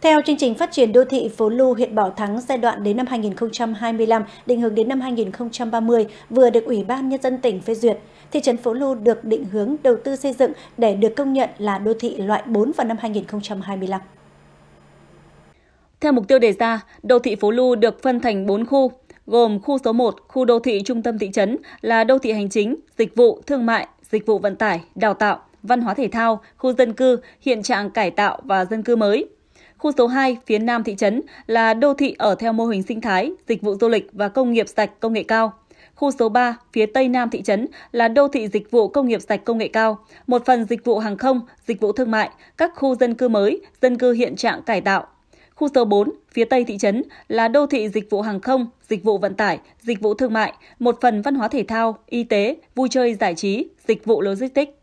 Theo chương trình phát triển đô thị Phố Lu, huyện Bảo Thắng giai đoạn đến năm 2025, định hướng đến năm 2030 vừa được Ủy ban Nhân dân tỉnh phê duyệt. Thị trấn Phố Lu được định hướng đầu tư xây dựng để được công nhận là đô thị loại 4 vào năm 2025. Theo mục tiêu đề ra, đô thị Phố Lu được phân thành 4 khu, gồm khu số 1, khu đô thị trung tâm thị trấn là đô thị hành chính, dịch vụ, thương mại, dịch vụ vận tải, đào tạo, văn hóa thể thao, khu dân cư, hiện trạng cải tạo và dân cư mới – Khu số 2 phía nam thị trấn là đô thị ở theo mô hình sinh thái, dịch vụ du lịch và công nghiệp sạch công nghệ cao. Khu số 3 phía tây nam thị trấn là đô thị dịch vụ công nghiệp sạch công nghệ cao, một phần dịch vụ hàng không, dịch vụ thương mại, các khu dân cư mới, dân cư hiện trạng cải tạo. Khu số 4 phía tây thị trấn là đô thị dịch vụ hàng không, dịch vụ vận tải, dịch vụ thương mại, một phần văn hóa thể thao, y tế, vui chơi giải trí, dịch vụ logistics.